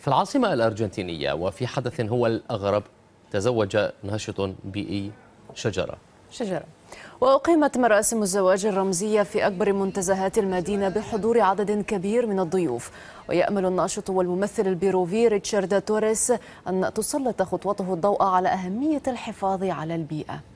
في العاصمة الأرجنتينية وفي حدث هو الأغرب تزوج ناشط بيئي شجرة شجرة وأقيمت مراسم الزواج الرمزية في أكبر منتزهات المدينة بحضور عدد كبير من الضيوف ويأمل الناشط والممثل البيروفي ريتشارد توريس أن تسلط خطوته الضوء على أهمية الحفاظ على البيئة